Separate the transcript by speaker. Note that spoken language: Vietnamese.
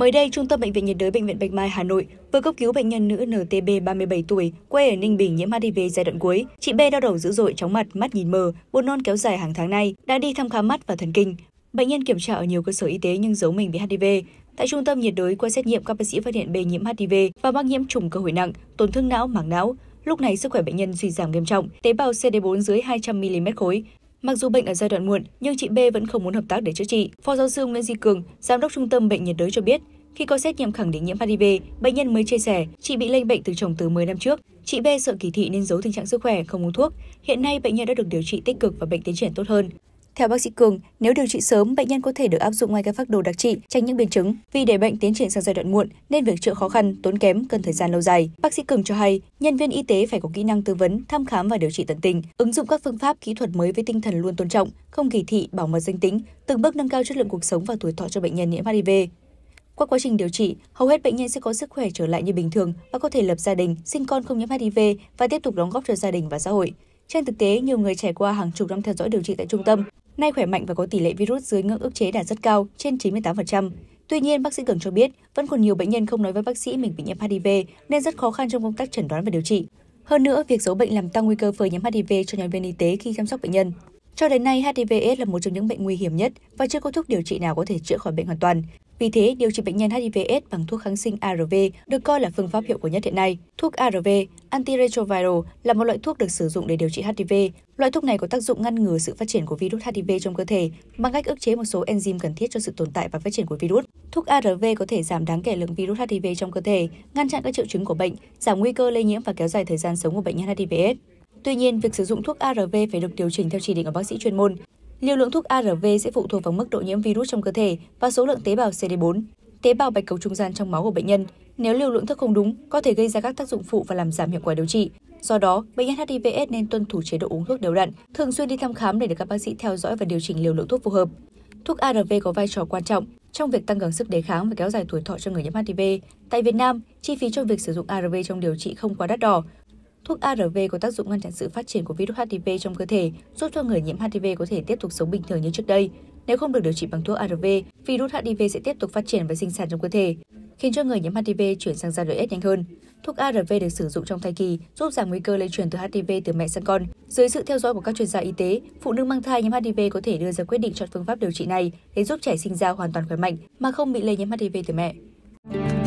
Speaker 1: Mới đây, Trung tâm Bệnh viện nhiệt đới Bệnh viện Bạch Mai Hà Nội vừa cấp cứu bệnh nhân nữ NTB 37 tuổi, quê ở Ninh Bình nhiễm HIV giai đoạn cuối. Chị B đau đầu dữ dội, chóng mặt, mắt nhìn mờ, buồn nôn kéo dài hàng tháng nay, đã đi thăm khám mắt và thần kinh. Bệnh nhân kiểm tra ở nhiều cơ sở y tế nhưng giấu mình bị HIV. Tại trung tâm nhiệt đới, qua xét nghiệm các bác sĩ phát hiện B nhiễm HIV và mắc nhiễm trùng cơ hội nặng, tổn thương não, màng não. Lúc này sức khỏe bệnh nhân suy giảm nghiêm trọng, tế bào CD4 dưới 200 mm khối, Mặc dù bệnh ở giai đoạn muộn, nhưng chị B vẫn không muốn hợp tác để chữa trị. Phó giáo sư Nguyễn Duy Cường, giám đốc trung tâm bệnh nhiệt đới cho biết, khi có xét nghiệm khẳng định nhiễm HIV, bệnh nhân mới chia sẻ chị bị lây bệnh từ chồng từ 10 năm trước. Chị B sợ kỳ thị nên giấu tình trạng sức khỏe, không uống thuốc. Hiện nay bệnh nhân đã được điều trị tích cực và bệnh tiến triển tốt hơn. Theo bác sĩ Cường, nếu điều trị sớm, bệnh nhân có thể được áp dụng ngay các phác đồ đặc trị, tránh những biến chứng. Vì để bệnh tiến triển sang giai đoạn muộn nên việc chữa khó khăn, tốn kém, cần thời gian lâu dài. Bác sĩ Cường cho hay, nhân viên y tế phải có kỹ năng tư vấn, thăm khám và điều trị tận tình, ứng dụng các phương pháp kỹ thuật mới với tinh thần luôn tôn trọng, không kỳ thị, bảo mật danh tính, từng bước nâng cao chất lượng cuộc sống và tuổi thọ cho bệnh nhân nhiễm HIV. Qua quá trình điều trị, hầu hết bệnh nhân sẽ có sức khỏe trở lại như bình thường và có thể lập gia đình, sinh con không nhiễm HIV và tiếp tục đóng góp cho gia đình và xã hội. Trên thực tế, nhiều người trải qua hàng chục năm theo dõi điều trị tại trung tâm, nay khỏe mạnh và có tỷ lệ virus dưới ngưỡng ức chế đạt rất cao, trên 98%. Tuy nhiên, bác sĩ Cường cho biết, vẫn còn nhiều bệnh nhân không nói với bác sĩ mình bị nhiễm HIV nên rất khó khăn trong công tác chẩn đoán và điều trị. Hơn nữa, việc giấu bệnh làm tăng nguy cơ phơi nhiễm HIV cho nhân viên y tế khi chăm sóc bệnh nhân. Cho đến nay, HIV/AIDS là một trong những bệnh nguy hiểm nhất và chưa có thuốc điều trị nào có thể chữa khỏi bệnh hoàn toàn. Vì thế, điều trị bệnh nhân HIV/AIDS bằng thuốc kháng sinh ARV được coi là phương pháp hiệu quả nhất hiện nay. Thuốc ARV, antiretroviral, là một loại thuốc được sử dụng để điều trị HIV. Loại thuốc này có tác dụng ngăn ngừa sự phát triển của virus HIV trong cơ thể bằng cách ức chế một số enzyme cần thiết cho sự tồn tại và phát triển của virus. Thuốc ARV có thể giảm đáng kể lượng virus HIV trong cơ thể, ngăn chặn các triệu chứng của bệnh, giảm nguy cơ lây nhiễm và kéo dài thời gian sống của bệnh nhân HIV/AIDS. Tuy nhiên, việc sử dụng thuốc ARV phải được điều chỉnh theo chỉ định của bác sĩ chuyên môn. Liều lượng thuốc ARV sẽ phụ thuộc vào mức độ nhiễm virus trong cơ thể và số lượng tế bào CD4, tế bào bạch cầu trung gian trong máu của bệnh nhân. Nếu liều lượng thuốc không đúng, có thể gây ra các tác dụng phụ và làm giảm hiệu quả điều trị. Do đó, bệnh nhân HIVS nên tuân thủ chế độ uống thuốc đều đặn, thường xuyên đi thăm khám để được các bác sĩ theo dõi và điều chỉnh liều lượng thuốc phù hợp. Thuốc ARV có vai trò quan trọng trong việc tăng cường sức đề kháng và kéo dài tuổi thọ cho người nhiễm HIV. Tại Việt Nam, chi phí cho việc sử dụng ARV trong điều trị không quá đắt đỏ. Thuốc ARV có tác dụng ngăn chặn sự phát triển của virus HIV trong cơ thể, giúp cho người nhiễm HIV có thể tiếp tục sống bình thường như trước đây. Nếu không được điều trị bằng thuốc ARV, virus HIV sẽ tiếp tục phát triển và sinh sản trong cơ thể, khiến cho người nhiễm HIV chuyển sang giai đoạn S nhanh hơn. Thuốc ARV được sử dụng trong thai kỳ, giúp giảm nguy cơ lây truyền từ HIV từ mẹ sang con. Dưới sự theo dõi của các chuyên gia y tế, phụ nữ mang thai nhiễm HIV có thể đưa ra quyết định chọn phương pháp điều trị này để giúp trẻ sinh ra hoàn toàn khỏe mạnh mà không bị lây nhiễm HIV từ mẹ.